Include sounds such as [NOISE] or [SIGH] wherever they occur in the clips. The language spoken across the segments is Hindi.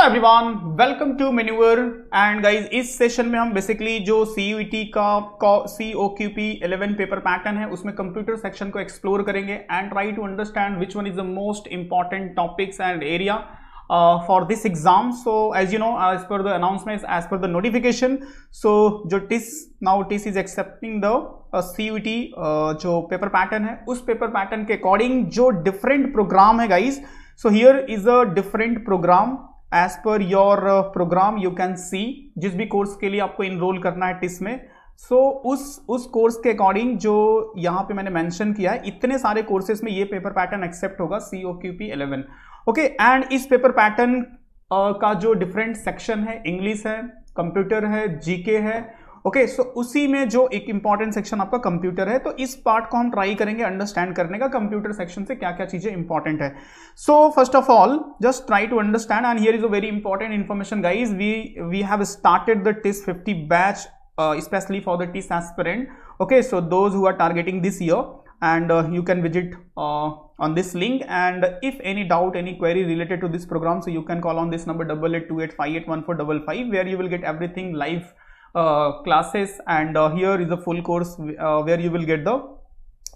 हेलो एवरीवन वेलकम टू मेन्यूअर एंड गाइस इस सेशन में हम बेसिकली जो सी e का C O Q P eleven paper pattern है उसमें कंप्यूटर सेक्शन को एक्सप्लोर करेंगे and try to understand which one is the most important topics and area for this exam so as you know as per the announcement as per the notification so जो TISS now TISS is accepting the C जो पेपर पैटर्न है उस पेपर पैटर्न के अकॉर्डिंग जो डिफरेंट प्रोग्राम है guys so here is a different program as per your program you can see जिस भी कोर्स के लिए आपको इनरोल करना है टिस में सो so, उस उस कोर्स के अकॉर्डिंग जो यहाँ पे मैंने मेंशन किया है इतने सारे कोर्सेज में ये पेपर पैटर्न एक्सेप्ट होगा C O Q P eleven okay and इस पेपर पैटर्न uh, का जो डिफरेंट सेक्शन है इंग्लिश है कंप्यूटर है जीके है ओके okay, सो so उसी में जो एक इंपॉर्टेंट सेक्शन आपका कंप्यूटर है तो इस पार्ट को हम ट्राई करेंगे अंडरस्टैंड करने का कंप्यूटर सेक्शन से क्या क्या चीजें इंपॉर्टेंट है so first of all just try to understand and here is a very important information guys we we have started the TISS fifty batch specially for the TISS aspirant okay so those who are targeting this year and you can visit on this link and if any doubt any query related to this program so you can call on this number double eight two eight five eight one four double five where you will get everything life Uh, classes and uh, here is a full course uh, where you will get the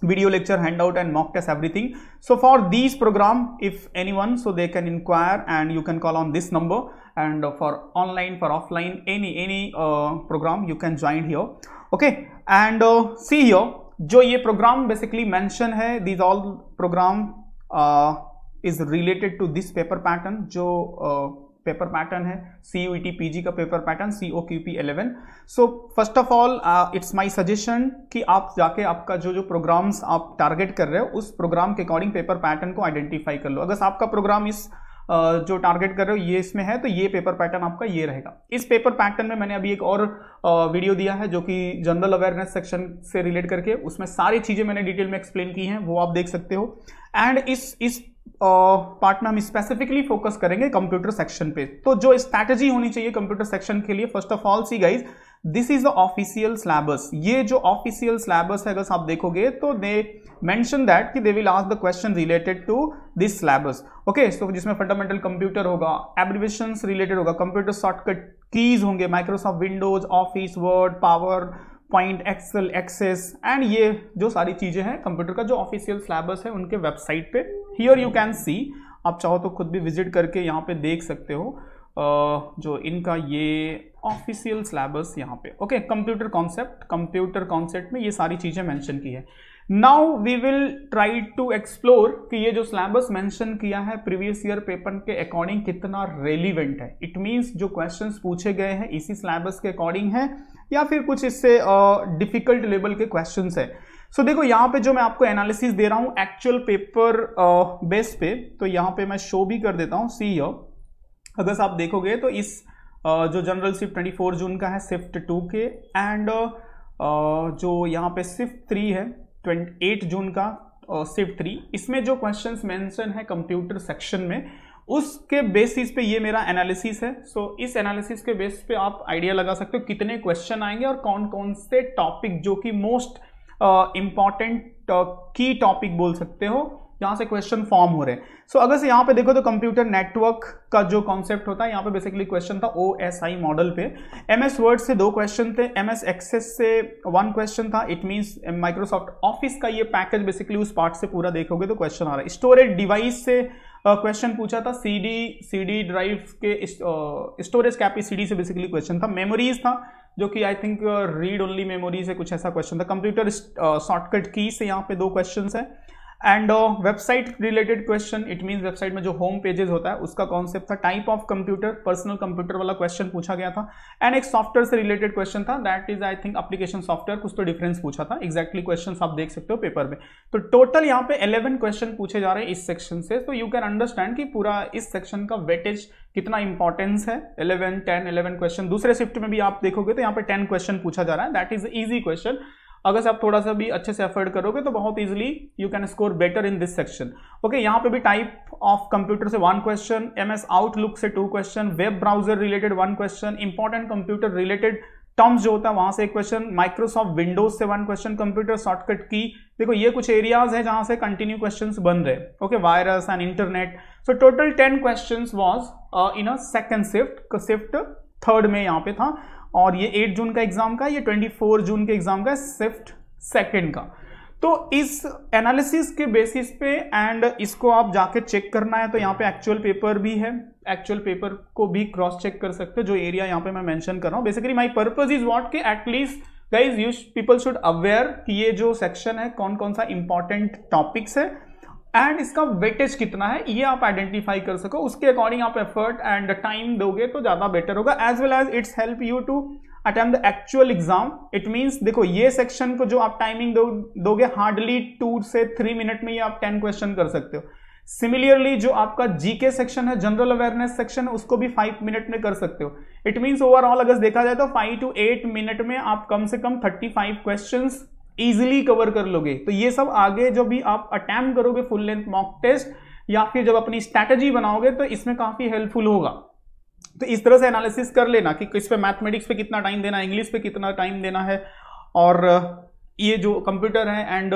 video lecture handout and mock test everything so for these program if anyone so they can inquire and you can call on this number and for online for offline any any uh, program you can join here okay and uh, see here जो ये basically mention मेंशन है all program program is related to this paper pattern जो uh, पेपर पैटर्न है सी यू पी का paper pattern C O Q P eleven so first of all it's my suggestion कि आप जाके आपका जो जो प्रोग्राम्स आप टारगेट कर रहे हो उस प्रोग्राम के अकॉर्डिंग पेपर पैटर्न को आइडेंटिफाई कर लो अगर आपका प्रोग्राम इस जो टारगेट कर रहे हो ये इसमें है तो ये पेपर पैटर्न आपका ये रहेगा इस पेपर पैटर्न में मैंने अभी एक और वीडियो दिया है जो कि जनरल अवेयरनेस सेक्शन से रिलेट करके उसमें सारी चीज़ें मैंने डिटेल में एक्सप्लेन की हैं वो आप देख सकते हो एंड इस इस पार्ट में हम स्पेसिफिकली फोकस करेंगे कंप्यूटर सेक्शन पे तो जो स्ट्रैटेजी होनी चाहिए कंप्यूटर सेक्शन के लिए first of all see guys this is the official syllabus ये जो ऑफिशियल सिलेबस है अगर आप देखोगे तो दे मेंशन दैट कि they will ask the question related to this syllabus okay so जिसमें फंडामेंटल कंप्यूटर होगा एब्रिवेशन रिलेटेड होगा कंप्यूटर शॉर्टकट कीज होंगे Microsoft Windows Office Word PowerPoint Excel Access and ये जो सारी चीज़ें हैं कंप्यूटर का जो ऑफिशियल सिलेबस है उनके वेबसाइट पे हियर यू कैन सी आप चाहो तो खुद भी विजिट करके यहाँ पे देख सकते हो जो इनका ये ऑफिशियल सिलेबस यहाँ पे okay computer concept computer concept में ये सारी चीज़ें मेंशन की है now we will try to explore कि ये जो सिलेबस मेंशन किया है प्रीवियस ईयर पेपर के अकॉर्डिंग कितना रेलिवेंट है इट मीन्स जो क्वेश्चंस पूछे गए हैं इसी सिलेबस के अकॉर्डिंग है या फिर कुछ इससे डिफिकल्ट uh, लेवल के क्वेश्चन है सो so, देखो यहाँ पे जो मैं आपको एनालिसिस दे रहा हूँ एक्चुअल पेपर बेस पे तो यहाँ पे मैं शो भी कर देता हूँ सी ऑफ अगर आप देखोगे तो इस जो जनरल शिफ्ट 24 जून का है शिफ्ट टू के एंड जो यहाँ पे शिफ्ट थ्री है ट्वेंटी एट जून का शिफ्ट थ्री इसमें जो क्वेश्चंस मेंशन है कंप्यूटर सेक्शन में उसके बेसिस पे ये मेरा एनालिसिस है सो so, इस एनालिसिस के बेस पे आप आइडिया लगा सकते हो कितने क्वेश्चन आएंगे और कौन कौन से टॉपिक जो कि मोस्ट इम्पॉर्टेंट की टॉपिक बोल सकते हो यहाँ से क्वेश्चन फॉर्म हो रहे हैं सो so, अगर से यहाँ पे देखो तो कंप्यूटर नेटवर्क का जो कॉन्सेप्ट होता है यहाँ पे बेसिकली क्वेश्चन था ओ एस आई मॉडल पे एम एस वर्ड से दो क्वेश्चन थे एम एस एक्सेस से वन क्वेश्चन था इट मीन्स माइक्रोसॉफ्ट ऑफिस का ये पैकेज बेसिकली उस पार्ट से पूरा देखोगे तो क्वेश्चन आ रहा है स्टोरेज डिवाइस से क्वेश्चन uh, पूछा था C D C D drive के स्टोरेज कैपेसिटी से बेसिकली क्वेश्चन था मेमोरीज था जो कि I think read only memory से कुछ ऐसा क्वेश्चन था कंप्यूटर शॉर्टकट की से यहाँ पे दो क्वेश्चन है and website related question it mean website में जो होम पेजेस होता है उसका कॉन्सेप्ट था type of computer personal computer वाला क्वेश्चन पूछा गया था एंड एक सॉफ्टवेयर से रिलेटेड क्वेश्चन था that is I think application software कुछ तो डिफरेंस पूछा था एक्जैक्टली exactly क्वेश्चन आप देख सकते हो पेपर में तो टोटल यहाँ पे इलेवन क्वेश्चन पूछे जा रहे हैं इस सेक्शन से तो यू कैन अंडरस्टैंड कि पूरा इस सेक्शन का वेटेज कितना इंपॉर्टेंस है इलेवन टेन इलेवन क्वेश्चन दूसरे शिफ्ट में भी आप देखोगे तो यहाँ पे टेन क्वेश्चन पूछा जा रहा है दैट इज ईजी क्वेश्चन अगर से आप थोड़ा सा भी अच्छे से एफर्ड करोगे तो बहुत easily you can score better in this section okay यहाँ पे भी टाइप ऑफ कंप्यूटर से one question M S Outlook से two question web browser related one question important computer related terms जो होता है वहां से एक क्वेश्चन माइक्रोसॉफ्ट विंडोज से वन क्वेश्चन कंप्यूटर शॉर्टकट की देखो ये कुछ एरियाज हैं जहां से कंटिन्यू क्वेश्चंस बन रहे okay virus and internet so total ten questions was in a second shift shift third में यहाँ पे था और ये 8 जून का एग्जाम का ये 24 जून के एग्जाम का शिफ्ट सेकेंड का तो इस एनालिसिस के बेसिस पे एंड इसको आप जाके चेक करना है तो यहाँ पे एक्चुअल पेपर भी है एक्चुअल पेपर को भी क्रॉस चेक कर सकते हो जो एरिया यहाँ पे मैं मेंशन कर रहा हूँ basically my purpose is what के at least guys you people should aware कि ये जो सेक्शन है कौन कौन सा इंपॉर्टेंट टॉपिक्स है एंड इसका वेटेज कितना है ये आप आइडेंटिफाई कर सको उसके अकॉर्डिंग आप एफर्ट एंड टाइम दोगे तो ज़्यादा बेटर होगा as well as it's help you to attempt the actual exam it means देखो ये सेक्शन को जो आप टाइमिंग दोगे हार्डली टू से थ्री मिनट में ये आप टेन क्वेश्चन कर सकते हो सिमिलियरली जो आपका जीके सेक्शन है जनरल अवेयरनेस सेक्शन है उसको भी फाइव मिनट में कर सकते हो इट मीन्स ओवरऑल अगर देखा जाए तो फाइव टू एट मिनट में आप कम से कम thirty five question easily cover कर लोगे तो ये सब आगे जब भी आप अटैम्प करोगे फुल लेंथ मॉक टेस्ट या फिर जब अपनी स्ट्रैटेजी बनाओगे तो इसमें काफी हेल्पफुल होगा तो इस तरह से एनालिसिस कर लेना कि किस पे मैथमेटिक्स पे कितना टाइम देना है इंग्लिश पे कितना टाइम देना है और ये जो कंप्यूटर है एंड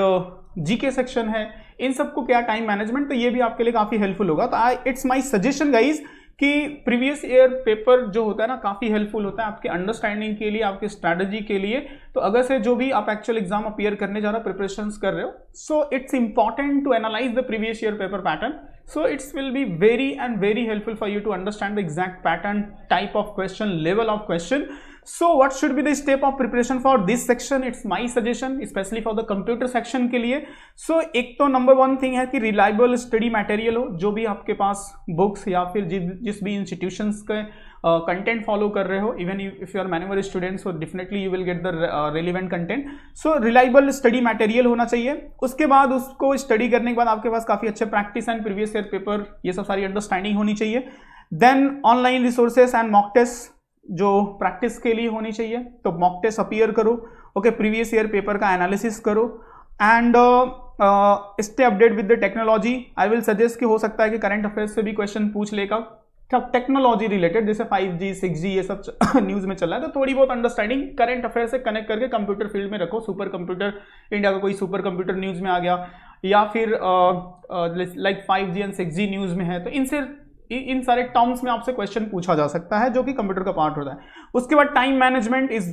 जीके सेक्शन है इन सबको क्या टाइम मैनेजमेंट तो ये भी आपके लिए काफी हेल्पफुल होगा तो I it's my suggestion guys कि प्रीवियस ईयर पेपर जो होता है ना काफ़ी हेल्पफुल होता है आपके अंडरस्टैंडिंग के लिए आपके स्ट्रैटेजी के लिए तो अगर से जो भी आप एक्चुअल एग्जाम अपियर करने जा रहे हो प्रिपरेशन कर रहे हो so it's important to analyse the previous year paper pattern so it's will be very and very helpful for you to understand the exact pattern type of question level of question so what should be the step of preparation for this section it's my suggestion specially for the computer section के लिए सो so, एक तो नंबर वन थिंग है कि रिलायबल स्टडी मटेरियल हो जो भी आपके पास बुक्स या फिर जि, जिस भी इंस्टीट्यूशन के कंटेंट uh, फॉलो कर रहे हो even if you are manual students हो definitely you will get the relevant content so reliable study material होना चाहिए उसके बाद उसको स्टडी करने के बाद आपके पास काफ़ी अच्छे practice and previous year paper ये सब सारी अंडरस्टैंडिंग होनी चाहिए then online resources and mock test जो प्रैक्टिस के लिए होनी चाहिए तो मॉक टेस्ट अपीयर करो ओके प्रीवियस ईयर पेपर का एनालिसिस करो and stay update with the technology I will suggest कि हो सकता है कि करंट अफेयर्स से भी क्वेश्चन पूछ लेगा टेक्नोलॉजी रिलेटेड जैसे 5G, 6G ये सब न्यूज़ [LAUGHS] में चल रहा है तो थोड़ी बहुत अंडरस्टैंडिंग करंट अफेयर से कनेक्ट करके कंप्यूटर फील्ड में रखो सुपर कंप्यूटर इंडिया का कोई सुपर कंप्यूटर न्यूज़ में आ गया या फिर like five G and six G news में है तो इनसे इन सारे टर्म्स में आपसे क्वेश्चन पूछा जा सकता है जो कि कंप्यूटर का पार्ट होता है उसके बाद time management is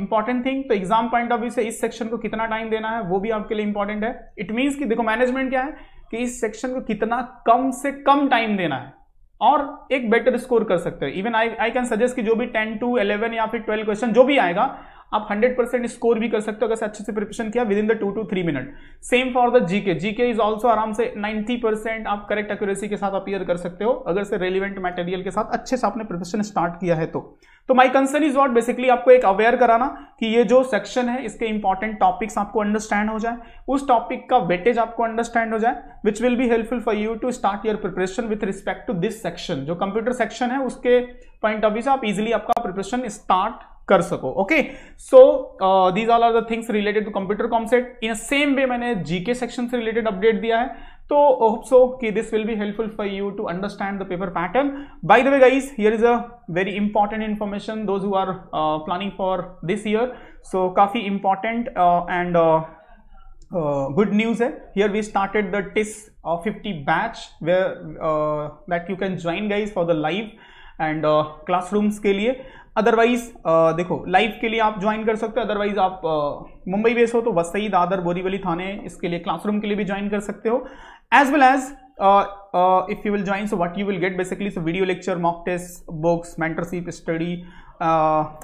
important thing तो एग्जाम पॉइंट ऑफ व्यू से इस सेक्शन को कितना टाइम देना है वो भी आपके लिए इंपॉर्टेंट है इट मीन्स कि देखो मैनेजमेंट क्या है कि इस सेक्शन को कितना कम से कम टाइम देना है और एक बेटर स्कोर कर सकते हैं even I I can suggest कि जो भी टेन टू इलेवन या फिर ट्वेल्व क्वेश्चन जो भी आएगा आप 100 परसेंट स्कोर भी कर सकते हो अगर अच्छे से प्रिपरेशन किया within the two two three minute same for the GK GK is also आराम से 90 परसेंट आप करेक्ट एक्यूरेसी के साथ अपीयर कर सकते हो अगर से रेलिवेंट मटेरियल के साथ अच्छे से आपने प्रिपरेशन स्टार्ट किया है तो तो my concern is what basically आपको एक अवेयर कराना कि ये जो सेक्शन है इसके इंपॉर्टेंट टॉपिक्स आपको अंडरस्टैंड हो जाए उस टॉपिक का वेटेज आपको अंडरस्टैंड हो जाए which will be helpful for you to start your preparation with respect to this section जो कंप्यूटर सेक्शन है उसके पॉइंट ऑफ व्यू से आप इजिली आपका प्रिपरेशन स्टार्ट कर सको okay so these all are the things related to computer concept in same way मैंने जीके सेक्शन से रिलेटेड अपडेट दिया है तो होप सो कि this will be helpful for you to understand the paper pattern by the way guys here is a very important information those who are planning for this year so काफ़ी इंपॉर्टेंट एंड गुड न्यूज़ है here we started the TISS 50 batch where that you can join guys for the live and classrooms uh, के लिए अदरवाइज uh, देखो लाइव के लिए आप ज्वाइन कर सकते हो अदरवाइज आप uh, मुंबई बेस हो तो वसई दादर बोरीवली थाने इसके लिए क्लासरूम के लिए भी ज्वाइन कर सकते हो as well as if you will join so what you will get basically so video lecture mock test books mentorship study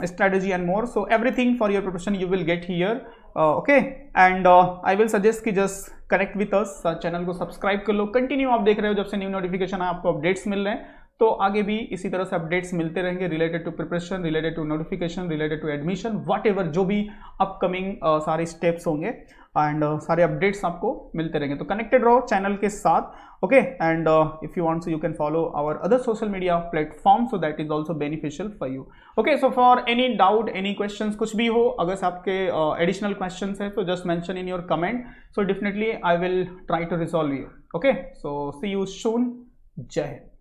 strategy and more so everything for your preparation you will get here okay and I will suggest कि just connect with us channel को सब्सक्राइब कर लो कंटिन्यू आप देख रहे हो जब से न्यू नोटिफिकेशन आपको अपडेट्स मिल रहे हैं तो आगे भी इसी तरह से अपडेट्स मिलते रहेंगे related to preparation related to notification related to admission whatever जो भी अपकमिंग uh, सारे स्टेप्स होंगे एंड uh, सारे अपडेट्स आपको मिलते रहेंगे तो कनेक्टेड रहो चैनल के साथ okay and if you want so you can follow our other social media platform so that is also beneficial for you okay so for any doubt any question कुछ भी हो अगर आपके एडिशनल क्वेश्चन है तो just mention in your comment so definitely I will try to resolve you okay so see you soon जय हिंद